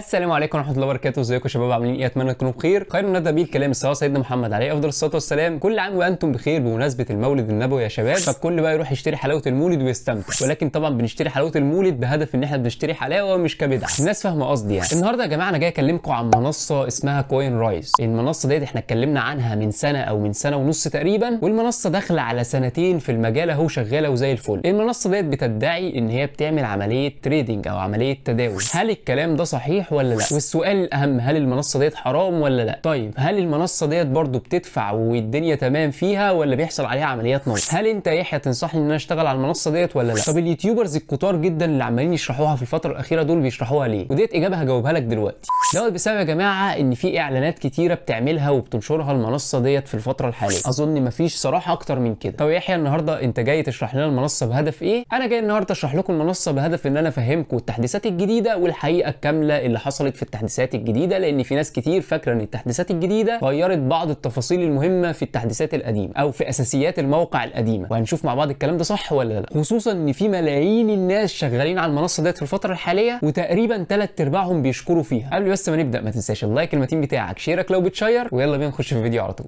السلام عليكم ورحمه الله وبركاته ازيكم يا شباب عاملين ايه اتمنى تكونوا بخير خير نبدا بيه الكلام الصلاه سيدنا محمد عليه افضل الصلاه والسلام كل عام وانتم بخير بمناسبه المولد النبوي يا شباب فالكل بقى يروح يشتري حلاوه المولد ويستمتع ولكن طبعا بنشتري حلاوه المولد بهدف ان احنا بنشتري حلاوه مش كبدعه الناس فاهمه قصدي يعني النهارده يا جماعه انا جاي اكلمكم عن منصه اسمها كوين رايز المنصه ديت احنا اتكلمنا عنها من سنه او من سنه ونص تقريبا والمنصه داخله على سنتين في المجال اهو شغاله وزي الفل المنصه ديت بتدعي ان هي بتعمل عمليه تريدنج او عمليه تداول هل الكلام ده صحيح ولا لا والسؤال الاهم هل المنصه ديت حرام ولا لا طيب هل المنصه ديت برضو بتدفع والدنيا تمام فيها ولا بيحصل عليها عمليات نصب هل انت يحيى تنصحني ان انا اشتغل على المنصه ديت ولا لا طب اليوتيوبرز الكتار جدا اللي عمالين يشرحوها في الفتره الاخيره دول بيشرحوها ليه وديت اجابه هجاوبها لك دلوقتي دوت بسبب يا جماعه ان في اعلانات كتيره بتعملها وبتنشرها المنصه ديت في الفتره الحاليه اظن مفيش صراحه اكتر من كده طب يحيى النهارده انت جاي تشرح لنا المنصه بهدف ايه انا جاي النهارده اشرح لكم المنصه بهدف ان انا افهمكم التحديثات الجديده والحقيقه الكامله اللي حصلت في التحديثات الجديده لان في ناس كتير فاكره ان التحديثات الجديده غيرت بعض التفاصيل المهمه في التحديثات القديمه او في اساسيات الموقع القديمه وهنشوف مع بعض الكلام ده صح ولا لا خصوصا ان في ملايين الناس شغالين على المنصه ديت في الفتره الحاليه وتقريبا ثلاث ارباعهم بيشكروا فيها قبل بس ما نبدا ما تنساش اللايك المتين بتاعك شيرك لو بتشير ويلا بينا نخش في الفيديو على طول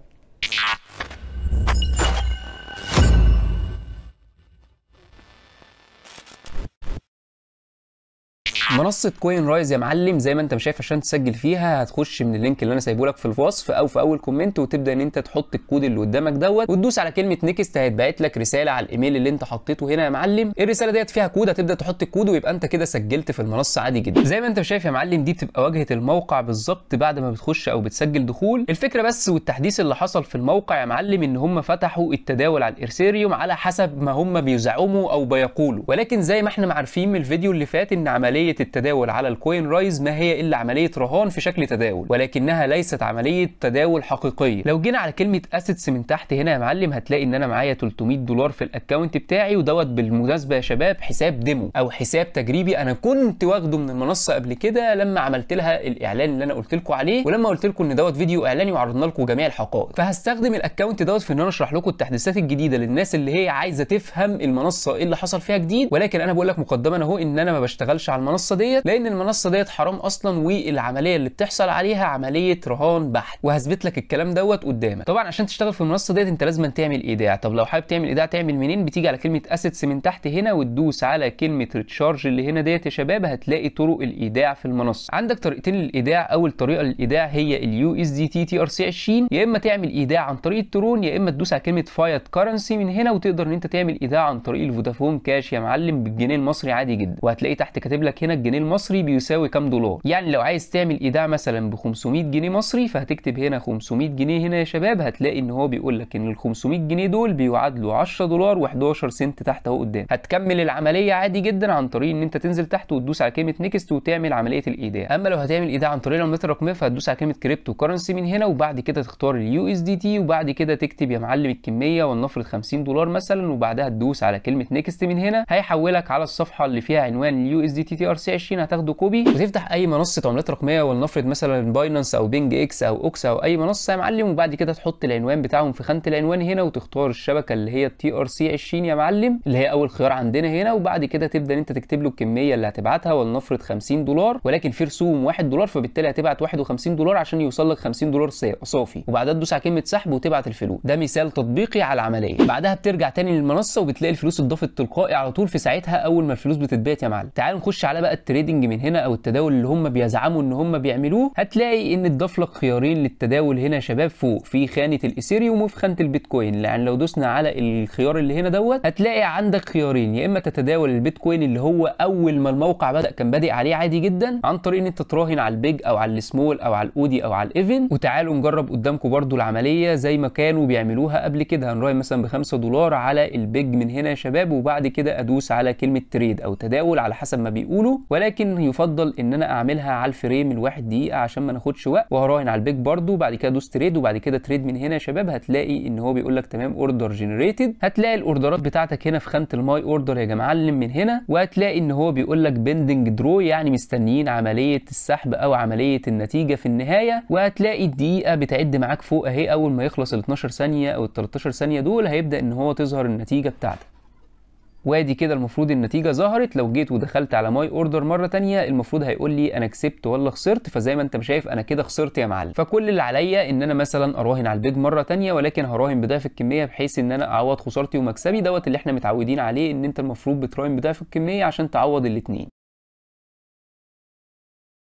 منصه كوين رايز يا معلم زي ما انت شايف عشان تسجل فيها هتخش من اللينك اللي انا سايبه لك في الوصف او في اول كومنت وتبدا ان انت تحط الكود اللي قدامك دوت وتدوس على كلمه نيكست هيتبعت لك رساله على الايميل اللي انت حطيته هنا يا معلم الرساله ديت فيها كود هتبدا تحط الكود ويبقى انت كده سجلت في المنصه عادي جدا زي ما انت شايف يا معلم دي بتبقى واجهه الموقع بالظبط بعد ما بتخش او بتسجل دخول الفكره بس والتحديث اللي حصل في الموقع يا معلم ان هم فتحوا التداول على الارثيريوم على حسب ما هم بيزعموا او بيقولوا ولكن زي ما احنا عارفين من الفيديو اللي فات ان عمليه التداول على الكوين رايز ما هي الا عمليه رهان في شكل تداول ولكنها ليست عمليه تداول حقيقيه لو جينا على كلمه اسيتس من تحت هنا يا معلم هتلاقي ان انا معايا 300 دولار في الاكونت بتاعي ودوت بالمناسبه يا شباب حساب ديمو او حساب تجريبي انا كنت واخده من المنصه قبل كده لما عملت لها الاعلان اللي انا قلت لكم عليه ولما قلت لكم ان دوت فيديو اعلاني وعرضنا لكم جميع الحقائق فهستخدم الاكونت دوت في ان انا اشرح لكم التحديثات الجديده للناس اللي هي عايزه تفهم المنصه ايه اللي حصل فيها جديد ولكن انا بقول لك مقدما اهو ان انا ما بشتغلش على المنصه المنصه ديت لان المنصه ديت حرام اصلا والعمليه اللي بتحصل عليها عمليه رهان بحت وهثبت لك الكلام دوت قدامك طبعا عشان تشتغل في المنصه ديت انت لازم تعمل ايداع طب لو حابب تعمل ايداع تعمل منين بتيجي على كلمه اسيتس من تحت هنا وتدوس على كلمه ريتشارج اللي هنا ديت يا شباب هتلاقي طرق الايداع في المنصه عندك طريقتين للايداع اول طريقه للايداع هي اليو اس دي تي تي ار سي 20 يا اما تعمل ايداع عن طريق الترون يا اما تدوس على كلمه فايت كرنسي من هنا وتقدر ان انت تعمل ايداع عن طريق الفودافون كاش يا معلم بالجنيه المصري عادي جدا وهتلاقي تحت كاتب لك هنا الجنيه المصري بيساوي كام دولار يعني لو عايز تعمل ايداع مثلا ب 500 جنيه مصري فهتكتب هنا 500 جنيه هنا يا شباب هتلاقي ان هو بيقول لك ان ال 500 جنيه دول بيعادلوا 10 دولار و11 سنت تحت اهو قدام هتكمل العمليه عادي جدا عن طريق ان انت تنزل تحت وتدوس على كلمه نيكست وتعمل عمليه الايداع اما لو هتعمل ايداع عن طريق العملات الرقميه فهتدوس على كلمه كريبتو كرنسي من هنا وبعد كده تختار اليو اس دي تي وبعد كده تكتب يا معلم الكميه ولنفرض 50 دولار مثلا وبعدها تدوس على كلمه نيكست من هنا هيحولك على الصفحه اللي فيها عنوان اليو اس دي تي تي ار سي 20 هتاخده كوبي وتفتح اي منصه عملات رقميه ولنفرض مثلا باينانس او بينج اكس او اوكس او اي منصه يا معلم وبعد كده تحط العنوان بتاعهم في خانه العنوان هنا وتختار الشبكه اللي هي التي ار سي 20 يا معلم اللي هي اول خيار عندنا هنا وبعد كده تبدا انت تكتب له الكميه اللي هتبعتها ولنفرض 50 دولار ولكن في رسوم 1 دولار فبالتالي هتبعت 51 دولار عشان يوصل لك 50 دولار صافي وبعدها تدوس على كلمه سحب وتبعت الفلوس ده مثال تطبيقي على العمليه بعدها بترجع تاني للمنصه وبتلاقي الفلوس اتضافت تلقائي على طول في ساعتها اول ما الفلوس بتتبعت يا معلم تعال نخش على بقى التريدنج من هنا او التداول اللي هم بيزعموا ان هم بيعملوه هتلاقي ان اتضاف لك خيارين للتداول هنا شباب فوق في خانه الايثيريوم وفي خانه البيتكوين لان لو دوسنا على الخيار اللي هنا دوت هتلاقي عندك خيارين يا اما تتداول البيتكوين اللي هو اول ما الموقع بدا كان بادئ عليه عادي جدا عن طريق ان انت تراهن على البيج او على السمول او على الاودي او على الايفن وتعالوا نجرب قدامكم برده العمليه زي ما كانوا بيعملوها قبل كده هنراهن مثلا ب 5 دولار على البيج من هنا يا شباب وبعد كده ادوس على كلمه تريد او تداول على حسب ما بيقولوا ولكن يفضل ان انا اعملها على الفريم الواحد دقيقه عشان ما ناخدش وقت وهراهن على البيك برده وبعد كده دوس تريد وبعد كده تريد من هنا يا شباب هتلاقي ان هو بيقول لك تمام اوردر جنريتد هتلاقي الاوردرات بتاعتك هنا في خانه الماي اوردر يا جماعه من هنا وهتلاقي ان هو بيقول لك بندنج درو يعني مستنيين عمليه السحب او عمليه النتيجه في النهايه وهتلاقي الدقيقه بتعد معاك فوق اهي اول ما يخلص ال 12 ثانيه او ال 13 ثانيه دول هيبدا ان هو تظهر النتيجه بتاعتك وادي كده المفروض النتيجه ظهرت لو جيت ودخلت على ماي اوردر مره تانية المفروض هيقول لي انا كسبت ولا خسرت فزي ما انت شايف انا كده خسرت يا معلم فكل اللي عليا ان انا مثلا اراهن على البيج مره تانية ولكن هراهن بضعف الكميه بحيث ان انا اعوض خسارتي ومكسبي دوت اللي احنا متعودين عليه ان انت المفروض بتراهن بضعف الكميه عشان تعوض الاثنين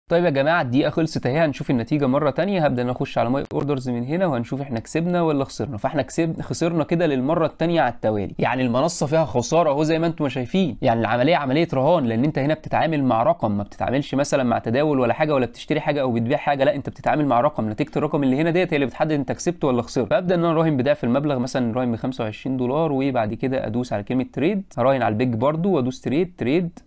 طيب يا جماعه الدقيقه خلصت اهي هنشوف النتيجه مره تانية هبدا نخش على ماي اوردرز من هنا وهنشوف احنا كسبنا ولا خسرنا فاحنا كسبنا خسرنا كده للمره التانية على التوالي يعني المنصه فيها خساره اهو زي ما انتم شايفين يعني العمليه عمليه رهان لان انت هنا بتتعامل مع رقم ما بتتعاملش مثلا مع تداول ولا حاجه ولا بتشتري حاجه او بتبيع حاجه لا انت بتتعامل مع رقم نتيجه الرقم اللي هنا ديت هي اللي بتحدد انت كسبت ولا خسرت فابدا ان انا اراهن بدافع المبلغ مثلا راهن ب 25 دولار وبعد كده ادوس على كلمه تريد اراهن على البيج برده وادوس تريد تريد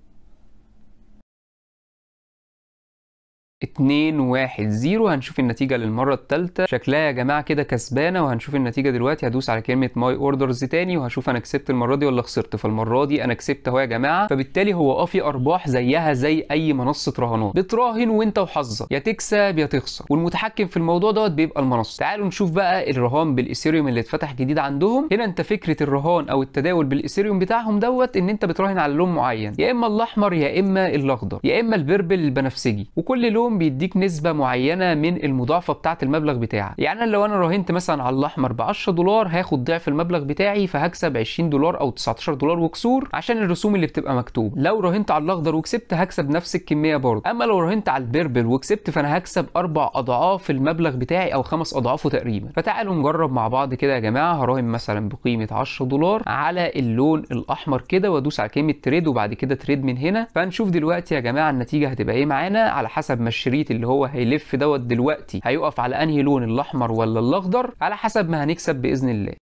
2 1 0 هنشوف النتيجة للمرة الثالثة شكلها يا جماعة كده كسبانة وهنشوف النتيجة دلوقتي هدوس على كلمة ماي اوردرز تاني وهشوف انا كسبت المرة دي ولا خسرت فالمرة دي انا كسبت اهو يا جماعة فبالتالي هو اه في ارباح زيها زي اي منصة رهانات بتراهن وانت وحظك يا تكسب يا تخسر والمتحكم في الموضوع دوت بيبقى المنصة تعالوا نشوف بقى الرهان بالايثيريوم اللي اتفتح جديد عندهم هنا انت فكرة الرهان او التداول بالايثيريوم بتاعهم دوت ان انت بتراهن على لون معين يا اما الاحمر يا اما الاخضر يا اما البربل البنفسجي وكل لون كلهم بيديك نسبه معينه من المضاعفه بتاعه المبلغ بتاعك يعني أنا لو انا راهنت مثلا على الاحمر ب 10 دولار هاخد ضعف المبلغ بتاعي فهكسب 20 دولار او 19 دولار وكسور عشان الرسوم اللي بتبقى مكتوبه لو راهنت على الاخضر وكسبت هكسب نفس الكميه برضه اما لو راهنت على البربل وكسبت فانا هكسب اربع اضعاف المبلغ بتاعي او خمس اضعافه تقريبا فتعالوا نجرب مع بعض كده يا جماعه هراهن مثلا بقيمه 10 دولار على اللون الاحمر كده وادوس على كلمه تريد وبعد كده تريد من هنا فهنشوف دلوقتي يا جماعه النتيجه هتبقى ايه معانا على حسب ما الشريط اللي هو هيلف دوت دلوقتي هيقف على انهي لون الاحمر ولا الاخضر على حسب ما هنكسب باذن الله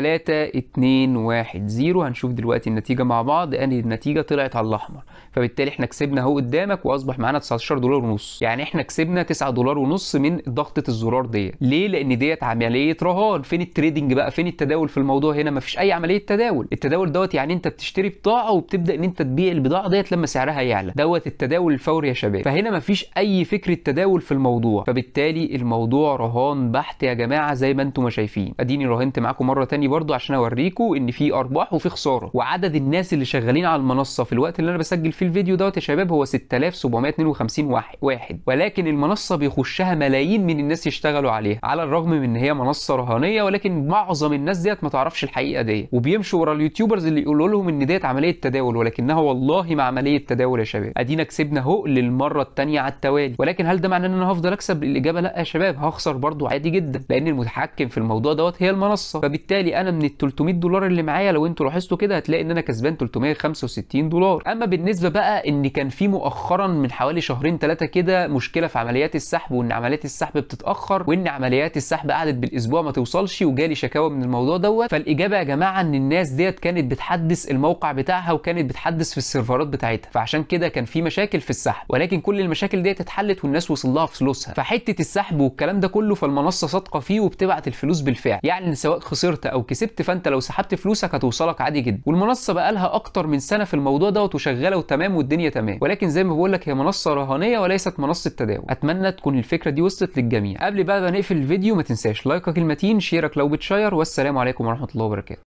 3 2 1 0 هنشوف دلوقتي النتيجه مع بعض ان النتيجه طلعت على الاحمر فبالتالي احنا كسبنا اهو قدامك واصبح معانا 19 دولار ونص يعني احنا كسبنا 9 دولار ونص من ضغطه الزرار ديت ليه لان ديت عمليه رهان فين التريدنج بقى فين التداول في الموضوع هنا مفيش اي عمليه تداول التداول دوت يعني انت بتشتري بضاعه وبتبدا ان انت تبيع البضاعه ديت لما سعرها يعلى دوت التداول الفوري يا شباب فهنا مفيش اي فكره تداول في الموضوع فبالتالي الموضوع رهان بحت يا جماعه زي ما انتم ما شايفين اديني راهنت معاكم مره تانية تاني يعني برضو عشان اوريكم ان في ارباح وفي خساره وعدد الناس اللي شغالين على المنصه في الوقت اللي انا بسجل فيه الفيديو دوت يا شباب هو 6752 واحد ولكن المنصه بيخشها ملايين من الناس يشتغلوا عليها على الرغم من ان هي منصه رهانيه ولكن معظم الناس ديت ما تعرفش الحقيقه دي وبيمشوا ورا اليوتيوبرز اللي يقولوا لهم ان ديت عمليه تداول ولكنها والله ما عمليه تداول يا شباب ادينا كسبنا اهو للمره الثانيه على التوالي ولكن هل ده معناه ان انا هفضل اكسب الاجابه لا يا شباب هخسر برضو عادي جدا لان المتحكم في الموضوع دوت هي المنصه فبالتالي انا من ال 300 دولار اللي معايا لو انتوا لاحظتوا كده هتلاقي ان انا كسبان 365 دولار اما بالنسبه بقى ان كان في مؤخرا من حوالي شهرين ثلاثه كده مشكله في عمليات السحب وان عمليات السحب بتتاخر وان عمليات السحب قعدت بالاسبوع ما توصلش وجالي شكاوى من الموضوع دوت فالاجابه يا جماعه ان الناس ديت كانت بتحدث الموقع بتاعها وكانت بتحدث في السيرفرات بتاعتها فعشان كده كان في مشاكل في السحب ولكن كل المشاكل ديت اتحلت والناس وصل لها فلوسها فحته السحب والكلام ده كله فالمنصه صادقه فيه وبتبعت الفلوس بالفعل يعني سواء خسرت او كسبت فانت لو سحبت فلوسك هتوصلك عادي جدا والمنصه بقى لها اكتر من سنه في الموضوع دوت وشغاله وتمام والدنيا تمام ولكن زي ما بقول لك هي منصه رهانيه وليست منصه تداول اتمنى تكون الفكره دي وصلت للجميع قبل بقى ما نقفل الفيديو ما تنساش لايكك المتين شيرك لو بتشير والسلام عليكم ورحمه الله وبركاته